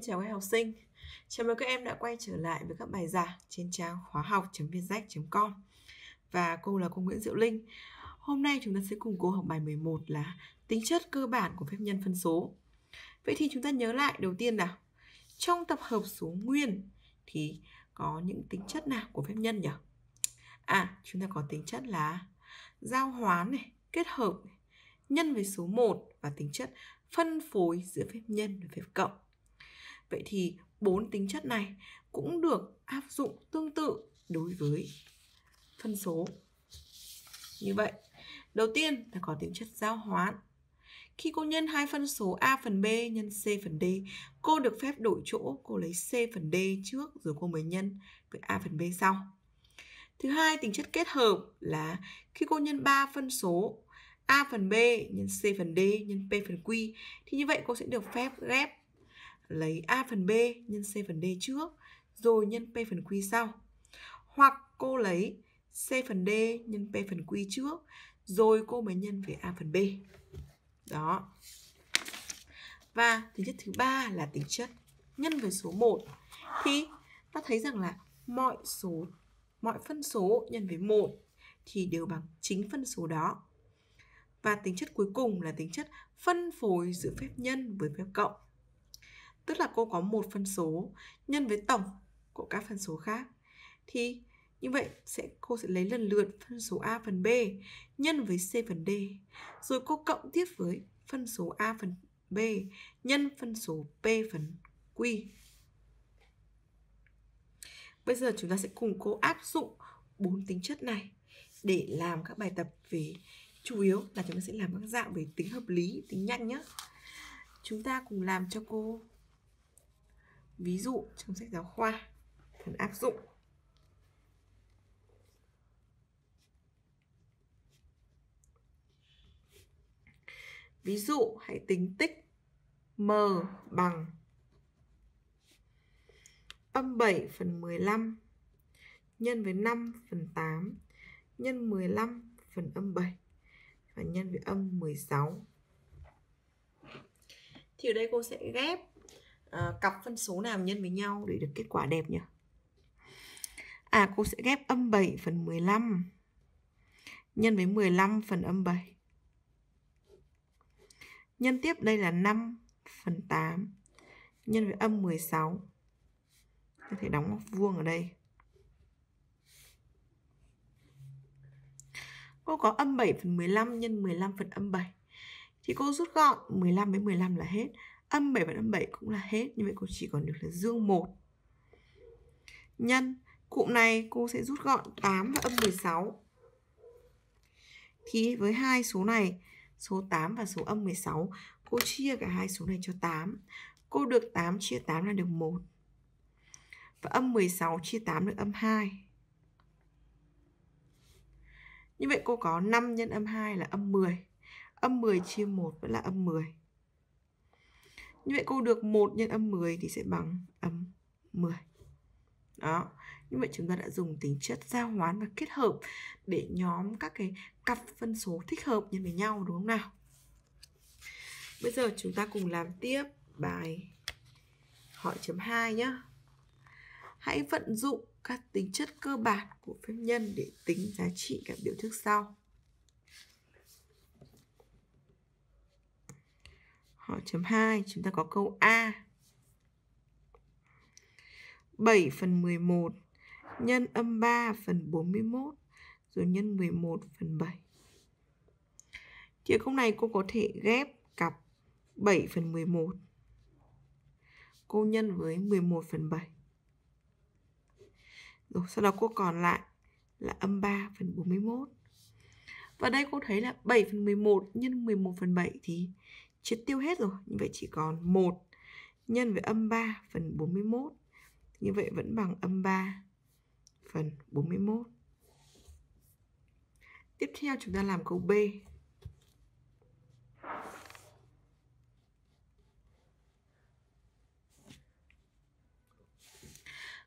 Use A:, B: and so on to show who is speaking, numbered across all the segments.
A: Xin chào các học sinh. Chào mừng các em đã quay trở lại với các bài giảng trên trang khóa học.vietzách.com. Và cô là cô Nguyễn Diệu Linh. Hôm nay chúng ta sẽ cùng cô học bài 11 là tính chất cơ bản của phép nhân phân số. Vậy thì chúng ta nhớ lại đầu tiên nào. Trong tập hợp số nguyên thì có những tính chất nào của phép nhân nhỉ? À, chúng ta có tính chất là giao hoán này, kết hợp này, nhân với số 1 và tính chất phân phối giữa phép nhân và phép cộng. Vậy thì bốn tính chất này cũng được áp dụng tương tự đối với phân số. Như vậy, đầu tiên là có tính chất giao hoán. Khi cô nhân hai phân số A phần B nhân C phần D, cô được phép đổi chỗ, cô lấy C phần D trước rồi cô mới nhân với A phần B sau. Thứ hai, tính chất kết hợp là khi cô nhân 3 phân số A phần B nhân C phần D nhân P phần Q thì như vậy cô sẽ được phép ghép lấy A phần B nhân C phần D trước rồi nhân P phần Q sau. Hoặc cô lấy C phần D nhân P phần Q trước rồi cô mới nhân với A phần B. Đó. Và tính chất thứ ba là tính chất nhân với số 1 thì ta thấy rằng là mọi số mọi phân số nhân với 1 thì đều bằng chính phân số đó. Và tính chất cuối cùng là tính chất phân phối giữa phép nhân với phép cộng tức là cô có một phân số nhân với tổng của các phân số khác thì như vậy sẽ cô sẽ lấy lần lượt phân số a phần b nhân với c phần d rồi cô cộng tiếp với phân số a phần b nhân phân số p phần q bây giờ chúng ta sẽ cùng cô áp dụng bốn tính chất này để làm các bài tập về chủ yếu là chúng ta sẽ làm các dạng về tính hợp lý tính nhanh nhé chúng ta cùng làm cho cô ví dụ trong sách giáo khoa phần áp dụng ví dụ hãy tính tích m bằng âm 7 phần 15 nhân với 5 phần 8 nhân 15 phần âm 7 và nhân với âm 16 thì ở đây cô sẽ ghép Ờ, cặp phân số nào nhân với nhau để được kết quả đẹp nhỉ à cô sẽ ghép âm 7 phần 15 nhân với 15 phần âm 7 nhân tiếp đây là 5 phần 8 nhân với âm 16 có thể đóng góc vuông ở đây Cô có âm 7 phần 15 nhân 15 phần âm 7 Thì cô rút gọn 15 với 15 là hết âm 7 và âm 7 cũng là hết như vậy cô chỉ còn được là dương 1 nhân cụm này cô sẽ rút gọn 8 và âm 16 thì với hai số này số 8 và số âm 16 cô chia cả hai số này cho 8 cô được 8 chia 8 là được 1 và âm 16 chia 8 được âm 2 như vậy cô có 5 nhân âm 2 là âm 10 âm 10 chia 1 vẫn là âm 10 như vậy cô được 1 nhân âm 10 thì sẽ bằng âm 10. Đó. Như vậy chúng ta đã dùng tính chất giao hoán và kết hợp để nhóm các cái cặp phân số thích hợp nhân với nhau đúng không nào? Bây giờ chúng ta cùng làm tiếp bài hỏi chấm 2 nhé. Hãy vận dụng các tính chất cơ bản của phép nhân để tính giá trị các biểu thức sau. Hỏi ờ, chấm 2, chúng ta có câu A. 7 phần 11 nhân âm 3 phần 41 rồi nhân 11 phần 7. Thì ở câu này cô có thể ghép cặp 7 phần 11 cô nhân với 11 phần 7. Rồi sau đó cô còn lại là âm 3 phần 41. Và đây cô thấy là 7 phần 11 nhân 11 phần 7 thì triệt tiêu hết rồi như vậy chỉ còn 1 nhân với âm 3 phần 41 như vậy vẫn bằng âm 3 phần 41 tiếp theo chúng ta làm câu B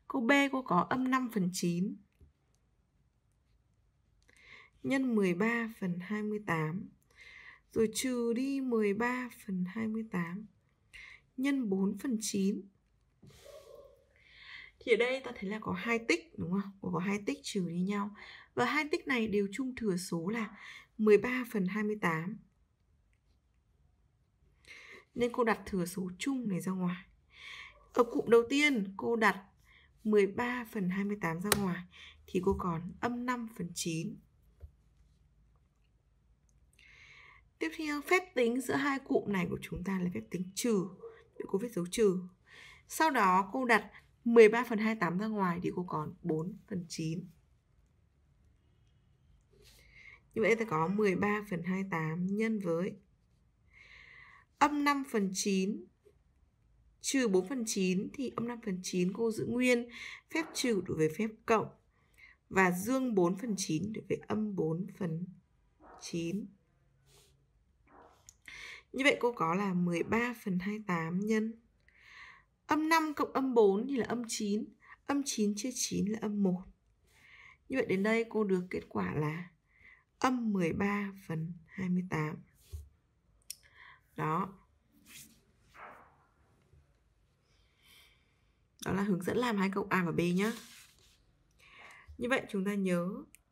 A: Câu B cô có âm 5 phần 9 nhân 13 phần 28 rồi trừ đi 13 phần 28 nhân 4 phần 9 thì ở đây ta thấy là có hai tích đúng không? Có, hai tích trừ đi nhau và hai tích này đều chung thừa số là 13 phần 28 nên cô đặt thừa số chung này ra ngoài ở cụm đầu tiên cô đặt 13 phần 28 ra ngoài thì cô còn âm 5 phần 9 Tiếp theo, phép tính giữa hai cụm này của chúng ta là phép tính trừ. Vậy cô viết dấu trừ. Sau đó cô đặt 13 phần 28 ra ngoài thì cô còn 4 phần 9. Như vậy ta có 13 phần 28 nhân với âm 5 phần 9 trừ 4 phần 9 thì âm 5 phần 9 cô giữ nguyên phép trừ đối với phép cộng và dương 4 phần 9 đối với âm 4 phần 9. Như vậy cô có là 13 phần 28 nhân Âm 5 cộng âm 4 thì là âm 9 Âm 9 chia 9 là âm 1 Như vậy đến đây cô được kết quả là Âm 13 phần 28 Đó
B: Đó là hướng dẫn làm hai câu A và B nhé
A: Như vậy chúng ta nhớ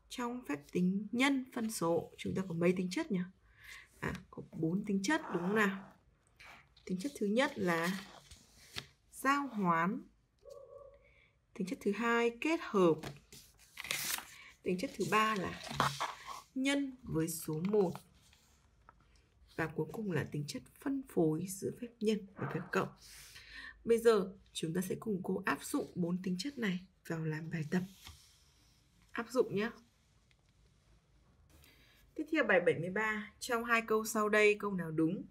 A: trong phép tính nhân phân số chúng ta có mấy tính chất nhỉ? à, có bốn tính chất đúng không nào tính chất thứ nhất là giao hoán tính chất thứ hai kết hợp tính chất thứ ba là nhân với số 1 và cuối cùng là tính chất phân phối giữa phép nhân và phép cộng bây giờ chúng ta sẽ cùng cô áp dụng bốn tính chất này vào làm bài tập áp dụng nhé Tiếp theo bài 73, trong hai câu sau đây câu nào đúng?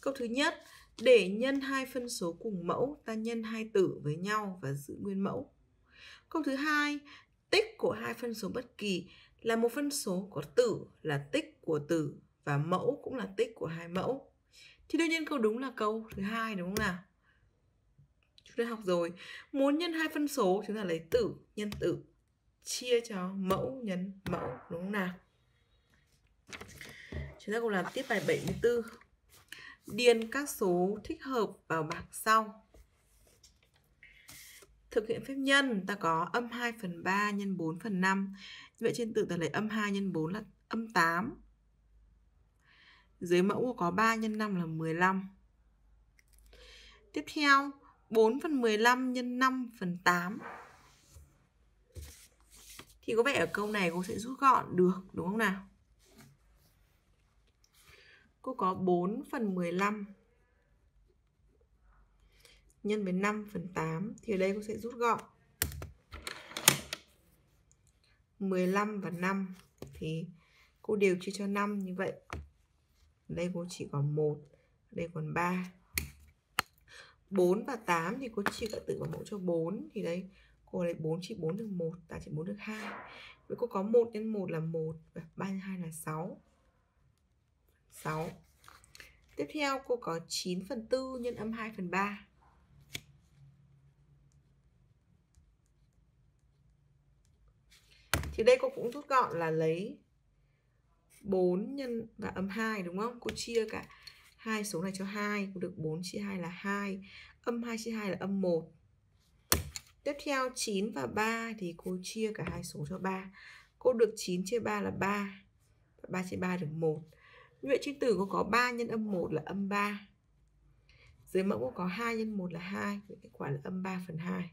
A: Câu thứ nhất, để nhân hai phân số cùng mẫu, ta nhân hai tử với nhau và giữ nguyên mẫu. Câu thứ hai, tích của hai phân số bất kỳ là một phân số có tử là tích của tử và mẫu cũng là tích của hai mẫu. Thì đương nhiên câu đúng là câu thứ hai đúng không nào? Chúng ta học rồi. Muốn nhân hai phân số chúng ta lấy tử nhân tử chia cho mẫu nhân mẫu đúng không nào? Chúng ta cùng làm tiếp bài 74. Điền các số thích hợp vào bảng sau. Thực hiện phép nhân, ta có âm 2 phần 3 nhân 4 phần 5. Như vậy trên tử ta lấy âm 2 nhân 4 là âm 8. Dưới mẫu có 3 nhân 5 là 15. Tiếp theo, 4 phần 15 nhân 5 phần 8 thì có vẻ ở câu này cô sẽ rút gọn được đúng không nào cô có 4 phần 15 nhân với 5 phần 8 thì ở đây cô sẽ rút gọn 15 và 5 thì cô đều chia cho 5 như vậy đây cô chỉ còn 1 đây còn 3 4 và 8 thì cô chia cả tử vào mẫu cho 4 thì đấy cô lấy 4 chia 4 được 1 ta chỉ 4 được 2 với cô có 1 nhân 1 là 1 và 3 nhân 2 là 6 6 Tiếp theo cô có 9 phần 4 nhân âm 2 phần 3 Thì đây cô cũng rút gọn là lấy 4 nhân và âm 2 đúng không? Cô chia cả hai số này cho 2 Cô được 4 chia 2 là 2 Âm 2 chia 2 là âm 1 Tiếp theo 9 và 3 thì cô chia cả hai số cho 3 Cô được 9 chia 3 là 3 và 3 chia 3 được 1 như vậy trên tử cô có 3 nhân âm 1 là âm 3 dưới mẫu cô có 2 nhân 1 là 2 vậy kết quả là âm 3 phần 2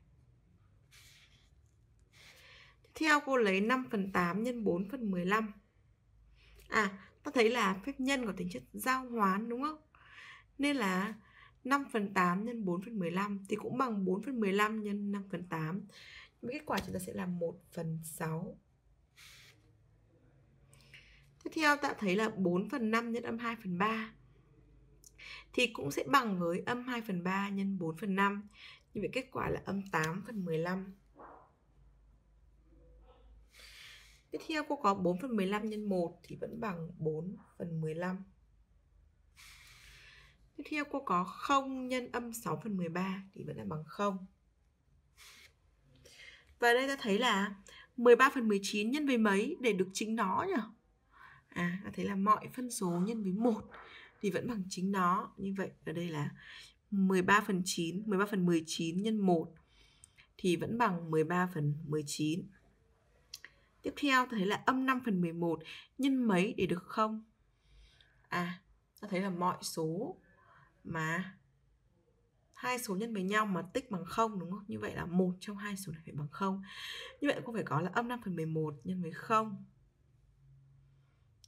A: theo cô lấy 5 phần 8 nhân 4 phần 15 à ta thấy là phép nhân có tính chất giao hoán đúng không nên là 5 phần 8 nhân 4 phần 15 thì cũng bằng 4 phần 15 nhân 5 phần 8. Với kết quả chúng ta sẽ là 1 phần 6. Tiếp theo ta thấy là 4 phần 5 nhân âm 2 phần 3 thì cũng sẽ bằng với âm 2 phần 3 nhân 4 phần 5. Như vậy kết quả là âm 8 phần 15. Tiếp theo cô có 4 phần 15 nhân 1 thì vẫn bằng 4 phần 15. Tiếp theo cô có 0 nhân âm 6 phần 13 thì vẫn là bằng 0. Và đây ta thấy là 13 phần 19 nhân với mấy để được chính nó nhỉ? à thế là mọi phân số nhân với một thì vẫn bằng chính nó như vậy ở đây là 13 phần 9 13 phần 19 nhân 1 thì vẫn bằng 13 phần 19 tiếp theo ta thấy là âm 5 phần 11 nhân mấy để được không à ta thấy là mọi số mà hai số nhân với nhau mà tích bằng không đúng không? Như vậy là một trong hai số này phải bằng không. Như vậy cũng phải có là âm 5 phần 11 nhân với 0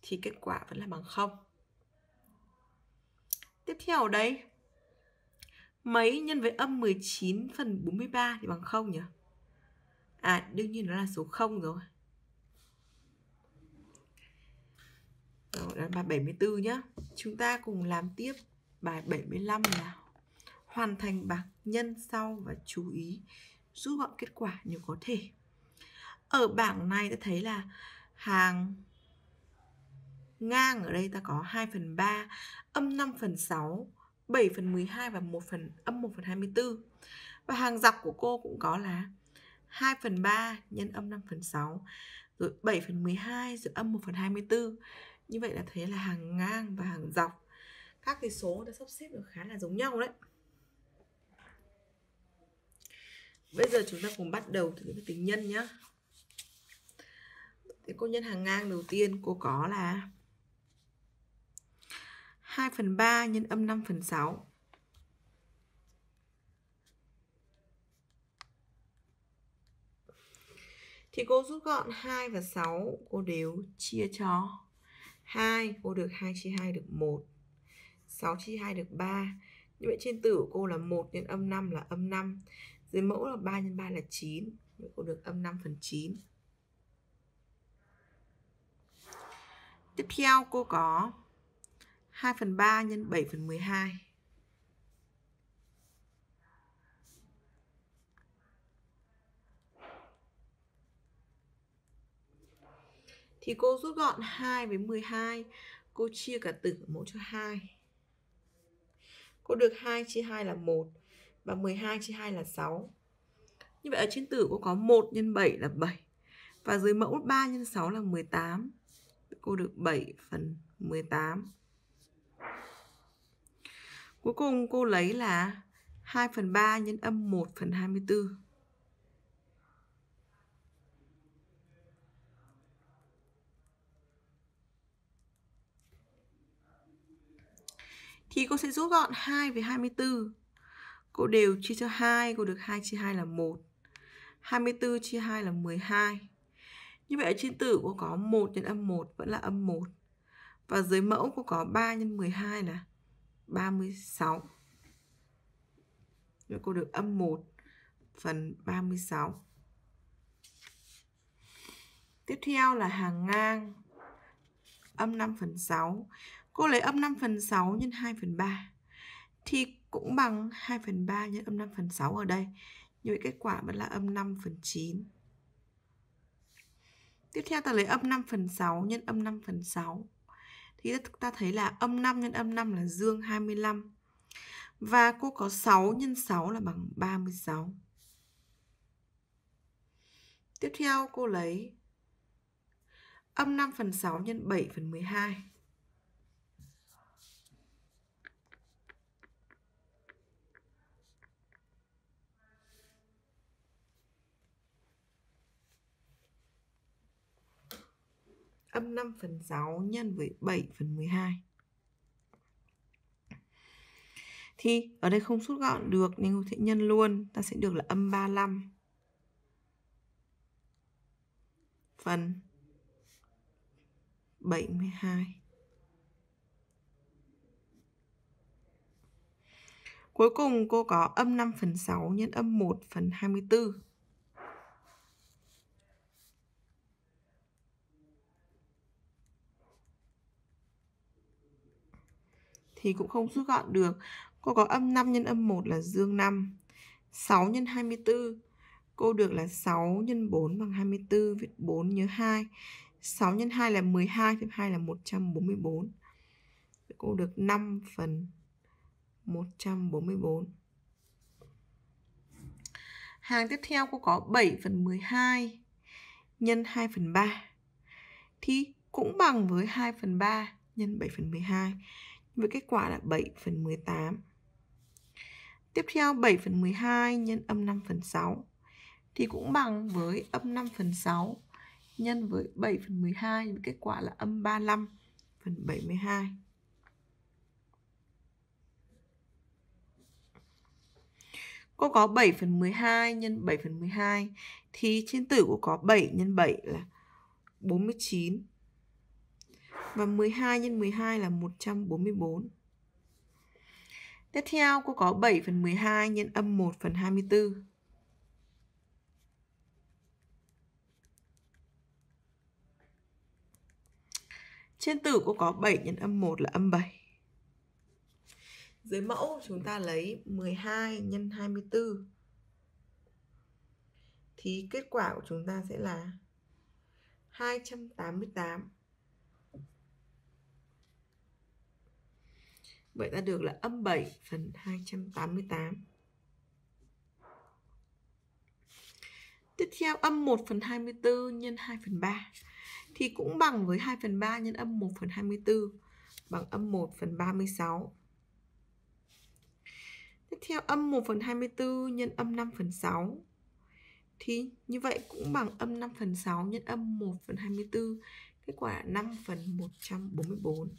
A: thì kết quả vẫn là bằng không tiếp theo ở đây mấy nhân với âm 19 phần 43 thì bằng không nhỉ à đương nhiên nó là số 0 rồi Đó là bài 74 nhá. Chúng ta cùng làm tiếp bài 75 nào. Hoàn thành bảng nhân sau và chú ý rút gọn kết quả nếu có thể. Ở bảng này ta thấy là hàng Ngang ở đây ta có 2 phần 3, âm 5 phần 6, 7 phần 12 và 1 phần âm 1 phần 24. Và hàng dọc của cô cũng có là 2 phần 3 nhân âm 5 phần 6, rồi 7 phần 12, rồi âm 1 phần 24. Như vậy là thấy là hàng ngang và hàng dọc. Các cái số đã sắp xếp được khá là giống nhau đấy. Bây giờ chúng ta cùng bắt đầu từ cái tính nhân nhé. Thế cô nhân hàng ngang đầu tiên cô có là 2 phần 3 nhân âm 5 phần 6. Thì cô rút gọn 2 và 6 cô đều chia cho 2 cô được 2 chia 2 được 1 6 chia 2 được 3 Như vậy trên tử của cô là 1 nhân âm 5 là âm 5 Dưới mẫu là 3 nhân 3 là 9 Như vậy cô được âm 5 phần 9 Tiếp theo cô có 2 phần 3 nhân 7 phần 12. Thì cô rút gọn 2 với 12, cô chia cả tử của 1 cho 2. Cô được 2 chia 2 là 1 và 12 chia 2 là 6. Như vậy ở trên tử cô có 1 nhân 7 là 7 và dưới mẫu 3 nhân 6 là 18. Cô được 7 phần 18. Cuối cùng cô lấy là 2 phần 3 nhân âm 1 phần 24. Thì cô sẽ rút gọn 2 với 24. Cô đều chia cho 2, cô được 2 chia 2 là 1. 24 chia 2 là 12. Như vậy ở trên tử cô có 1 nhân âm 1 vẫn là âm 1. Và dưới mẫu cô có 3 nhân 12 là 36 rồi cô được âm 1 phần 36 Tiếp theo là hàng ngang âm 5 phần 6 Cô lấy âm 5 phần 6 nhân 2 phần 3 Thì cũng bằng 2 phần 3 nhân âm 5 phần 6 ở đây Như vậy kết quả vẫn là âm 5 phần 9 Tiếp theo ta lấy âm 5 phần 6 nhân âm 5 phần 6 thì ta thấy là âm 5 nhân âm 5 là dương 25. Và cô có 6 nhân 6 là bằng 36. Tiếp theo cô lấy âm 5 phần 6 nhân 7 phần 12. âm 5 phần 6 nhân với 7 phần 12. Thì ở đây không rút gọn được nên hữu thể nhân luôn. Ta sẽ được là âm 35 phần 72. Cuối cùng cô có âm 5 phần 6 nhân âm 1 phần 24. thì cũng không rút gọn được. Cô có âm 5 nhân âm 1 là dương 5. 6 nhân 24. Cô được là 6 nhân 4 bằng 24, viết 4 nhớ 2. 6 nhân 2 là 12, thêm 2 là 144. Cô được 5 phần 144. Hàng tiếp theo cô có 7 phần 12 nhân 2 phần 3 thì cũng bằng với 2 phần 3 nhân 7 phần 12 với kết quả là 7 phần 18. Tiếp theo 7 phần 12 nhân âm 5 phần 6 thì cũng bằng với âm 5 phần 6 nhân với 7 phần 12 với kết quả là âm 35 phần 72. Cô có 7 phần 12 nhân 7 phần 12 thì trên tử của có 7 nhân 7 là 49 và 12 x 12 là 144. Tiếp theo cô có 7 phần 12 nhân âm 1 phần 24. Trên tử cô có 7 nhân âm 1 là âm 7. Dưới mẫu chúng ta lấy 12 nhân 24. Thì kết quả của chúng ta sẽ là 288 Vậy ta được là âm 7 phần 288. Tiếp theo âm 1 phần 24 nhân 2 phần 3 thì cũng bằng với 2 phần 3 nhân âm 1 phần 24 bằng âm 1 phần 36. Tiếp theo âm 1 phần 24 nhân âm 5 phần 6 thì như vậy cũng bằng âm 5 phần 6 nhân âm 1 phần 24 kết quả là 5 phần 144.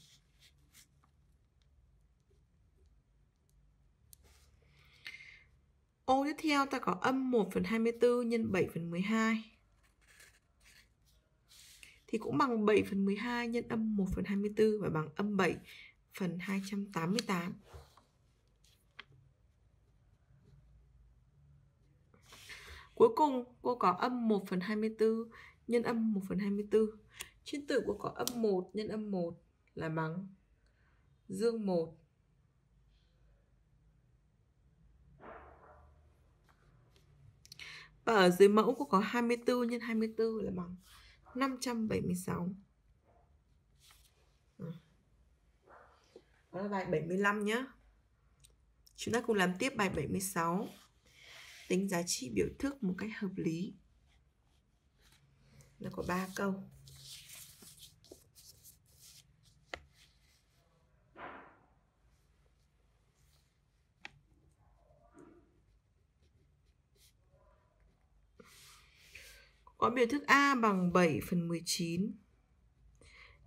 A: Ô tiếp theo ta có âm 1 phần 24 nhân 7 phần 12 thì cũng bằng 7 phần 12 nhân âm 1 phần 24 và bằng âm 7 phần 288. Cuối cùng cô có âm 1 phần 24 nhân âm 1 phần 24. Trên tử cô có âm 1 nhân âm 1 là bằng dương 1 Và ở dưới mẫu cũng có 24 x 24 là bằng 576. Ờ. Đó là bài 75 nhé. Chúng ta cùng làm tiếp bài 76. Tính giá trị biểu thức một cách hợp lý. Nó có 3 câu. Có biểu thức A bằng 7 phần 19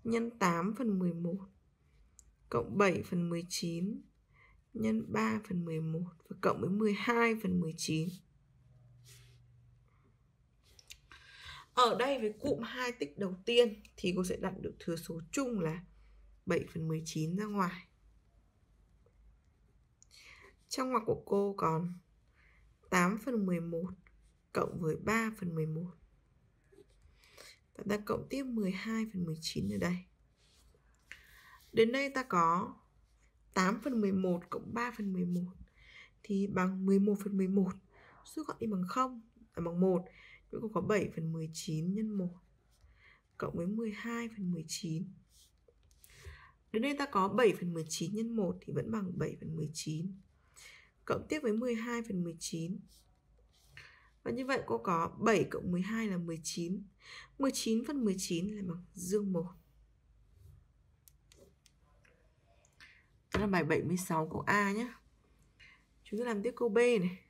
A: nhân 8 phần 11 cộng 7 phần 19 nhân 3 phần 11 và cộng với 12 phần 19. Ở đây với cụm hai tích đầu tiên thì cô sẽ đặt được thừa số chung là 7 phần 19 ra ngoài. Trong ngoặc của cô còn 8 phần 11 cộng với 3 phần 11 và ta cộng tiếp 12 phần 19 ở đây đến đây ta có 8 phần 11 cộng 3 phần 11 thì bằng 11 phần 11 rút gọn đi bằng 0 là bằng 1 chúng ta có 7 phần 19 nhân 1 cộng với 12 phần 19 đến đây ta có 7 phần 19 nhân 1 thì vẫn bằng 7 phần 19 cộng tiếp với 12 phần 19 và như vậy cô có 7 cộng 12 là 19. 19 phân 19 là bằng dương 1. Đó là bài 76 của A nhé. Chúng ta làm tiếp câu B này.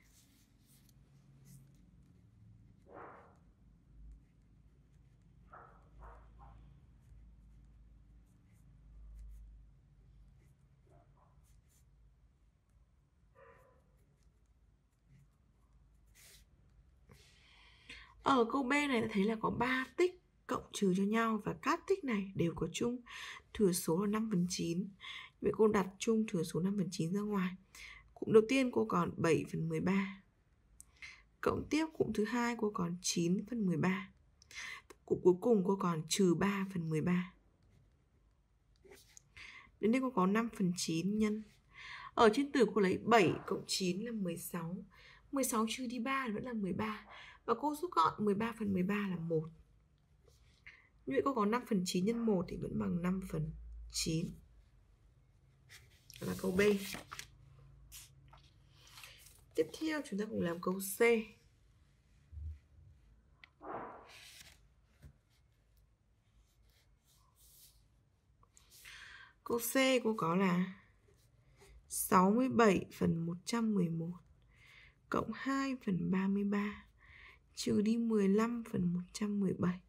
A: ở ờ, câu b này ta thấy là có 3 tích cộng trừ cho nhau và các tích này đều có chung thừa số là 5 phần 9 vậy cô đặt chung thừa số 5 phần 9 ra ngoài cụm đầu tiên cô còn 7 phần 13 cộng tiếp cụm thứ hai cô còn 9 phần 13 cụm cuối cùng cô còn trừ 3 phần 13 đến đây cô có 5 phần 9 nhân ở trên tử cô lấy 7 cộng 9 là 16 16 trừ đi 3 vẫn là 13 và cô rút gọn 13 phần 13 là 1 Như vậy cô có 5 phần 9 nhân 1 thì vẫn bằng 5 phần 9 Đó là câu B Tiếp theo chúng ta cùng làm câu C Câu C cô có là 67 phần 111 cộng 2 phần 33 trừ đi 15 phần 117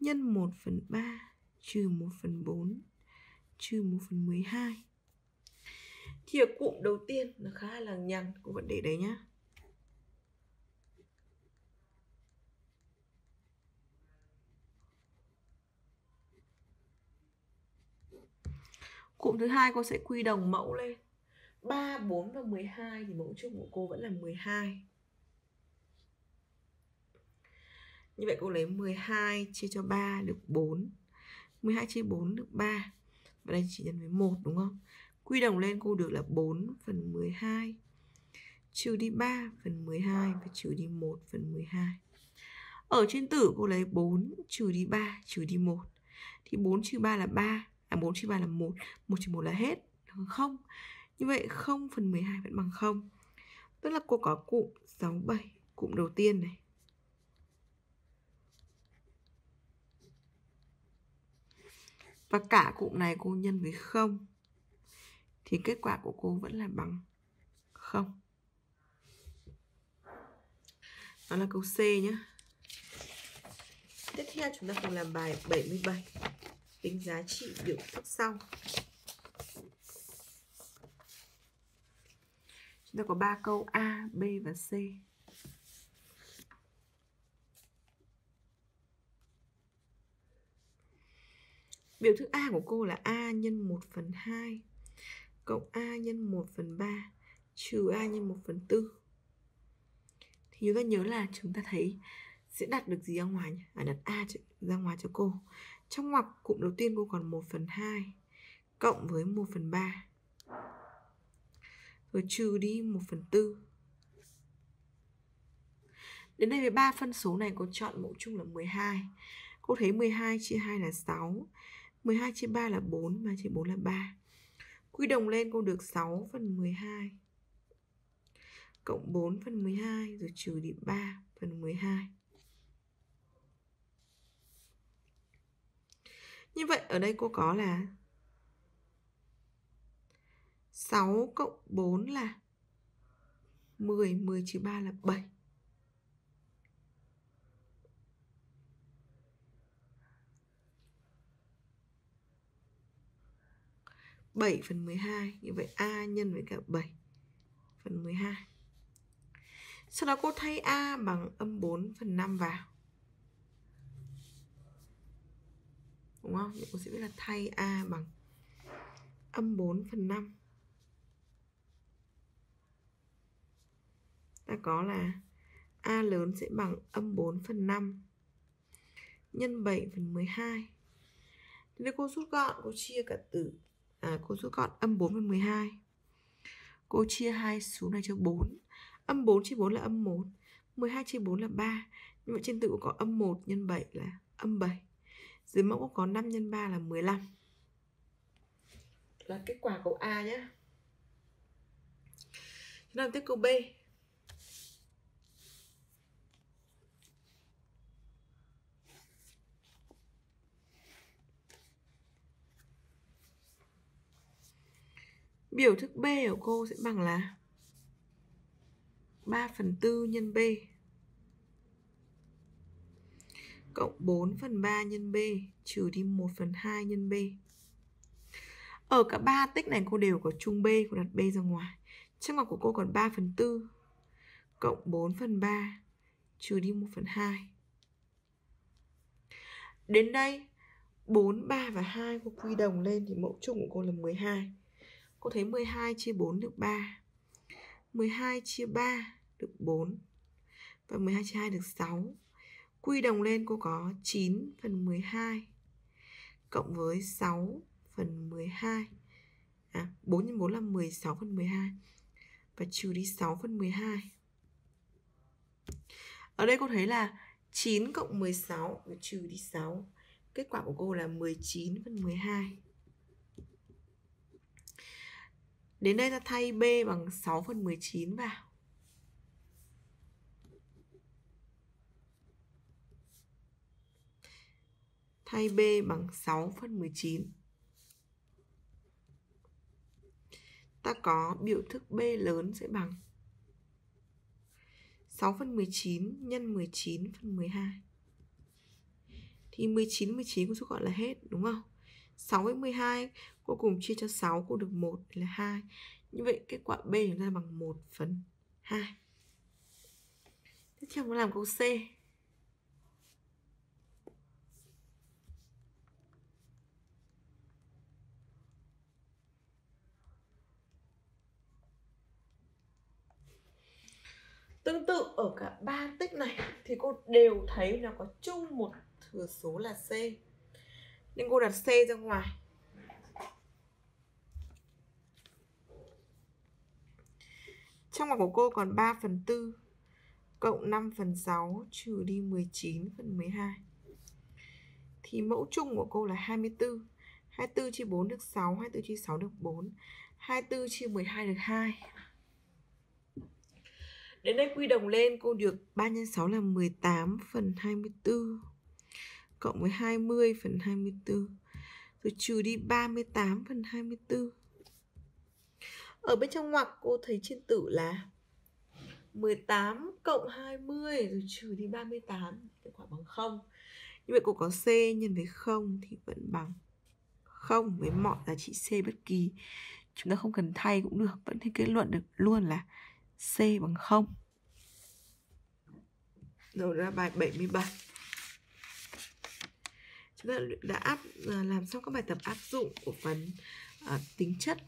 A: nhân 1 phần 3 trừ 1 phần 4 trừ 1 phần 12 thì ở cụm đầu tiên nó khá là nhằng cô vẫn để đấy nhá Cụm thứ hai cô sẽ quy đồng mẫu lên 3, 4 và 12 thì mẫu chung của cô vẫn là 12. Như vậy cô lấy 12 chia cho 3 được 4 12 chia 4 được 3 Và đây chỉ nhân với 1 đúng không? Quy đồng lên cô được là 4 phần 12 Trừ đi 3 phần 12 và trừ đi 1 phần 12 Ở trên tử cô lấy 4 trừ đi 3 trừ đi 1 Thì 4 trừ 3 là 3 À 4 trừ 3 là 1 1 trừ 1 là hết không Như vậy 0 phần 12 vẫn bằng 0 Tức là cô có cụm 67 Cụm đầu tiên này và cả cụm này cô nhân với không thì kết quả của cô vẫn là bằng không đó là câu C nhé tiếp theo chúng ta cùng làm bài 77 tính giá trị biểu thức sau chúng ta có 3 câu A, B và C biểu thức A của cô là A nhân 1 phần 2 cộng A nhân 1 phần 3 trừ A nhân 1 phần 4 thì chúng ta nhớ là chúng ta thấy sẽ đặt được gì ra ngoài nhỉ? À, đặt A ra ngoài cho cô Trong ngoặc cụm đầu tiên cô còn 1 phần 2 Cộng với 1 phần 3 Rồi trừ đi 1 phần 4 Đến đây với ba phân số này cô chọn mẫu chung là 12 Cô thấy 12 chia 2 là 6 12 chia 3 là 4 mà chia 4 là 3 Quy đồng lên cô được 6 phần 12 Cộng 4 phần 12 rồi trừ đi 3 phần 12 Như vậy ở đây cô có là 6 cộng 4 là 10, 10 trừ 3 là 7 7 phần 12 Như vậy A nhân với cả 7 phần 12 Sau đó cô thay A bằng âm 4 phần 5 vào Đúng không? Thì cô sẽ biết là thay A bằng âm 4 phần 5 Ta có là A lớn sẽ bằng âm 4 phần 5 Nhân 7 phần 12 Thế nên cô rút gọn, cô chia cả tử à, cô rút gọn âm 4 phần 12 cô chia hai số này cho 4 âm 4 chia 4 là âm 1 12 chia 4 là 3 nhưng mà trên tử có âm 1 nhân 7 là âm 7 dưới mẫu có 5 nhân 3 là 15 là kết quả câu A nhé chúng ta tiếp câu B biểu thức b của cô sẽ bằng là 3 phần 4 nhân b cộng 4 phần 3 nhân b trừ đi 1 phần 2 nhân b ở cả ba tích này cô đều có chung b cô đặt b ra ngoài trong ngoặc của cô còn 3 phần 4 cộng 4 phần 3 trừ đi 1 phần 2 đến đây 4, 3 và 2 cô quy đồng lên thì mẫu chung của cô là 12 Cô thấy 12 chia 4 được 3 12 chia 3 được 4 Và 12 chia 2 được 6 Quy đồng lên cô có 9 phần 12 Cộng với 6 phần 12 à, 4 x 4 là 16 phần 12 Và trừ đi 6 phần 12 Ở đây cô thấy là 9 cộng 16 trừ đi 6 Kết quả của cô là 19 phần 12 Đến đây ta thay B bằng 6 phần 19 vào. Thay B bằng 6 phần 19. Ta có biểu thức B lớn sẽ bằng 6 phần 19 nhân 19 phần 12 Thì 19, 19 cũng gọi là hết đúng không? 6 x 12 cuối cùng chia cho 6 cô được 1 là 2 như vậy kết quả B chúng ta bằng 1 phần 2 tiếp theo muốn làm câu C Tương tự ở cả ba tích này thì cô đều thấy nó có chung một thừa số là C nên cô đặt C ra ngoài Trong ngoặc của cô còn 3 phần 4 cộng 5 phần 6 trừ đi 19 phần 12. Thì mẫu chung của cô là 24. 24 chia 4 được 6, 24 chia 6 được 4, 24 chia 12 được 2. Đến đây quy đồng lên cô được 3 x 6 là 18 phần 24 cộng với 20 phần 24 rồi trừ đi 38 phần 24 ở bên trong ngoặc cô thấy trên tử là 18 cộng 20 rồi trừ đi 38 kết quả bằng 0 như vậy cô có C nhân với 0 thì vẫn bằng 0 với mọi giá trị C bất kỳ chúng ta không cần thay cũng được vẫn thể kết luận được luôn là C bằng 0 rồi ra bài 77 chúng ta đã áp à, làm xong các bài tập áp dụng của phần uh, tính chất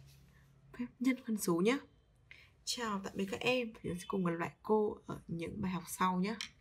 A: phép nhân phân số nhé chào tạm biệt các em chúng ta sẽ cùng gặp lại cô ở những bài học sau nhé